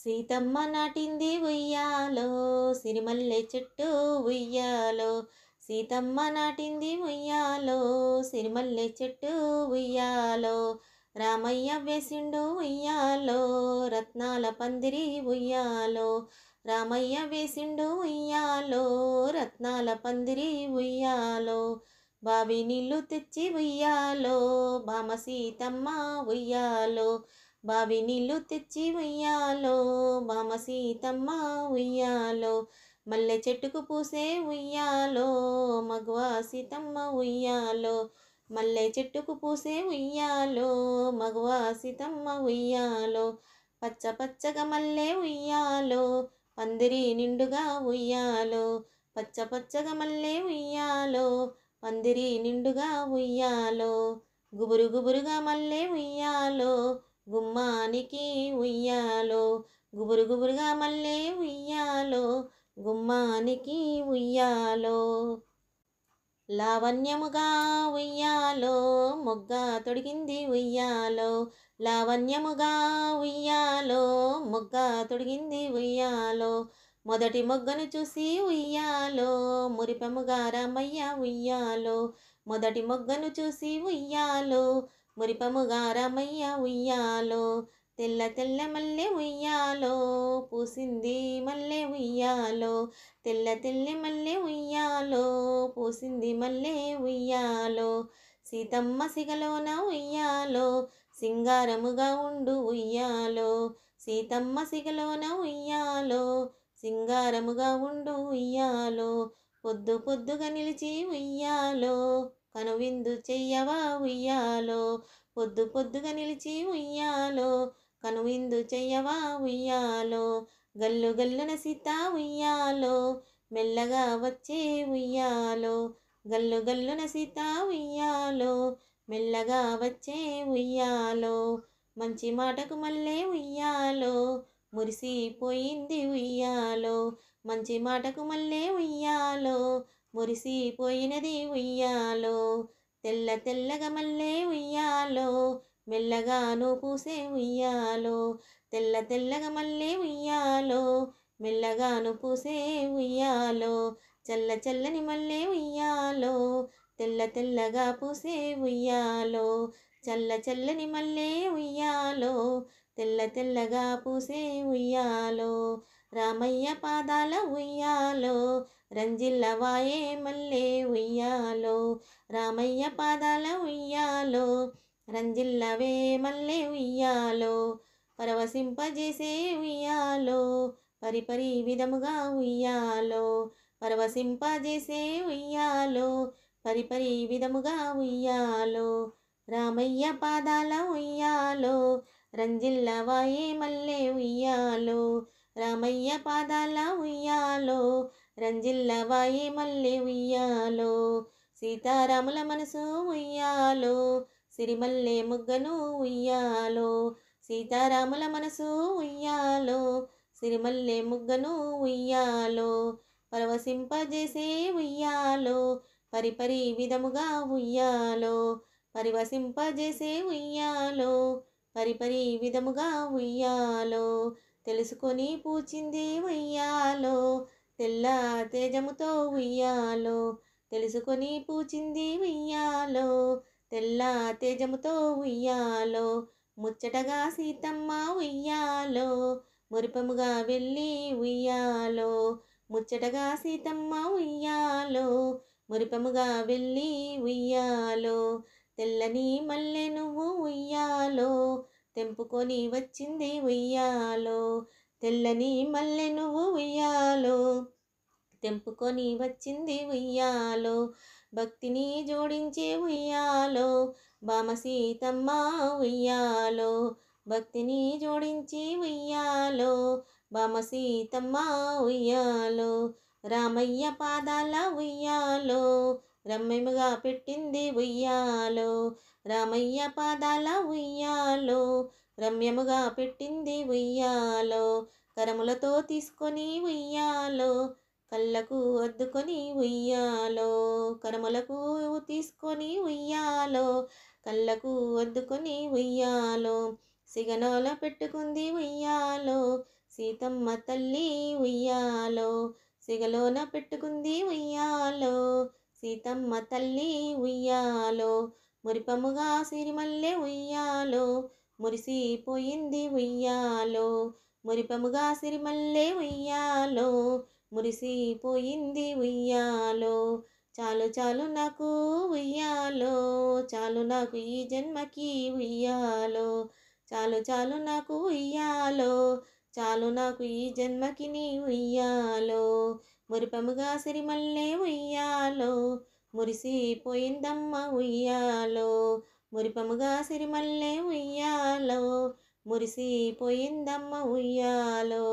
సీతమ్మ నాటింది ఉయ్యాలో సిరిమల్లె చెట్టు ఉయ్యాలో సీతమ్మ నాటింది ఉయ్యాలో సిరిమల్లె చెట్టు ఉయ్యాలో రామయ్య వేసిండు ఉయ్యాలో రత్నాల పందిరి ఉయ్యాలో రామయ్య వేసిండు ఉయ్యాలో రత్నాల పందిరి ఉయ్యాలో బావి నీళ్ళు తెచ్చి ఉయ్యాలో బామ సీతమ్మ ఉయ్యాలో బావి నీళ్ళు తెచ్చి ఉయ్యాలో బామ సీతమ్మ ఉయ్యాలో మల్లె చెట్టుకు పూసే ఉయ్యాలో మగువ సీతమ్మ ఉయ్యాలో మల్లె చెట్టుకు పూసే ఉయ్యాలో మగువ సీతమ్మ ఉయ్యాలో పచ్చ పచ్చగా మల్లె ఉయ్యాలో పందిరి నిండుగా ఉయ్యాలో పచ్చ పచ్చగా మల్లె ఉయ్యాలో పందిరి నిండుగా ఉయ్యాలో గుబురు గుబురుగా మల్లె ఉయ్యాలో గుమ్మానికి ఉయ్యాలో గుబురు గుబురుగా మళ్ళీ ఉయ్యాలో గుమ్మానికి ఉయ్యాలో లావణ్యముగా ఉయ్యాలో మొగ్గ తొడిగింది ఉయ్యాలో లావణ్యముగా ఉయ్యాలో మొగ్గ తొడిగింది ఉయ్యాలో మొదటి మొగ్గను చూసి ఉయ్యాలో మురిపెముగా రామయ్య ఉయ్యాలో మొదటి మొగ్గను చూసి ఉయ్యాలో మురిపముగా రమయ్య ఉయ్యాలో తెల్ల తెల్ల మల్లె ఉయ్యాలో పూసింది మల్లె ఉయ్యాలో తెల్ల తెల్లె మల్లె ఉయ్యాలో పూసింది మల్లె ఉయ్యాలో సీతమ్మ సిగలోన ఉయ్యాలో సింగారముగా ఉండు ఉయ్యాలో సీతమ్మ సిగలోన ఉయ్యాలో సింగారముగా ఉండు ఉయ్యాలో పొద్దు పొద్దుగా నిలిచి ఉయ్యాలో కనువిందు చెయ్యవా ఉయ్యాలో పొద్దు పొద్దుగా నిలిచి ఉయ్యాలో కనువిందు చెయ్యవా ఉయ్యాలో గల్లు గల్లున సీత ఉయ్యాలో మెల్లగా వచ్చే ఉయ్యాలో గల్లు గల్లున సీత ఉయ్యాలో మెల్లగా వచ్చే ఉయ్యాలో మంచి మాటకు మల్లే ఉయ్యాలో మురిసిపోయింది ఉయ్యాలో మంచి మాటకు మల్లే ఉయ్యాలో మురిసిపోయినది ఉయ్యాలో తెల్ల తెల్లగా మల్లె ఉయ్యాలో మెల్లగాను పూసే ఉయ్యాలో తెల్ల తెల్లగా మల్లె ఉయ్యాలో మెల్లగాను పూసే ఉయ్యాలో చల్ల చల్లని మల్లె ఉయ్యాలో తెల్ల తెల్లగా పూసే ఉయ్యాలో చల్ల చల్లని మల్లె ఉయ్యాలో తెల్ల తెల్లగా పూసే ఉయ్యాలో రామయ్య పాదాల ఉయ్యాలో రంజిల్లవాయే మల్లే ఉయ్యాలో రామయ్య పాదాల ఉయ్యాలో రంజిల్లవే మల్లే ఉయ్యాలో పరవశింపజేసే ఉయ్యాలో పరిపరి విధముగా ఉయ్యాలో పరవశింపజేసే ఉయ్యాలో పరిపరి విధముగా ఉయ్యాలో రామయ్య పాదాల ఉయ్యాలో రంజిల్లవాయే మల్లే ఉయ్యాలో రామయ్య పాదాల ఉయ్యాలో రంజిల్లవాయి మల్లె ఉయ్యాలో సీతారాముల మనసు ఉయ్యాలో సిరిమల్లె ముగ్గను ఉయ్యాలో సీతారాముల మనసు ఉయ్యాలో సిరిమల్లె ముగ్గను ఉయ్యాలో పరవశింపజేసే ఉయ్యాలో పరిపరి విధముగా ఉయ్యాలో పరివశింపజేసే ఉయ్యాలో పరిపరి విధముగా ఉయ్యాలో తెలుసుకొని పూచింది ఉయ్యాలో తెల్ల తేజముతో ఉయ్యాలో తెలుసుకొని పూచింది ఉయ్యాలో తెల్ల తేజముతో ఉయ్యాలో ముచ్చటగా సీతమ్మ ఉయ్యాలో మురిపముగా వెళ్ళి ఉయ్యాలో ముచ్చటగా సీతమ్మ ఉయ్యాలో మురిపముగా వెళ్ళి ఉయ్యాలో తెల్లని మల్లె నువ్వు ఉయ్యాలో తెంపుకొని వచ్చింది ఉయ్యాలో తెల్లని మల్లె నువ్వు ఉయ్యాలో తెంపుకొని వచ్చింది ఉయ్యాలో భక్తిని జోడించే ఉయ్యాలో బామ సీతమ్మ ఉయ్యాలో భక్తిని జోడించి ఉయ్యాలో బామ సీతమ్మ ఉయ్యాలో రామయ్య పాదాల ఉయ్యాలో రమ్మెముగా పెట్టింది ఉయ్యాలో రామయ్య పాదాల ఉయ్యాలో రమ్యముగా పెట్టింది ఉయ్యాలో కరములతో తీసుకొని ఉయ్యాలో కళ్ళకు అద్దుకొని ఉయ్యాలో కరములకు తీసుకొని ఉయ్యాలో కళ్ళకు అద్దుకొని ఉయ్యాలో సిగనోల పెట్టుకుంది ఉయ్యాలో సీతమ్మ తల్లి ఉయ్యాలో సిగలోన పెట్టుకుంది ఉయ్యాలో సీతమ్మ తల్లి ఉయ్యాలో మురిపముగా సిరిమల్లె ఉయ్యాలో మురిసిపోయింది ఉయ్యాలో మురిపముగా సిరిమల్లే ఉయ్యాలో మురిసిపోయింది ఉయ్యాలో చాలు చాలు నాకు ఉయ్యాలో చాలు నాకు ఈ జన్మకి ఉయ్యాలో చాలు చాలు నాకు ఉయ్యాలో చాలు నాకు ఈ జన్మకి నీ ఉయ్యాలో మురిపముగా సిరిమల్లే ఉయ్యాలో మురిసిపోయిందమ్మ ఉయ్యాలో మురిపముగా సిరిమల్లే ఉయ్యాలో మురిసిపోయిందమ్మ ఉయ్యాలో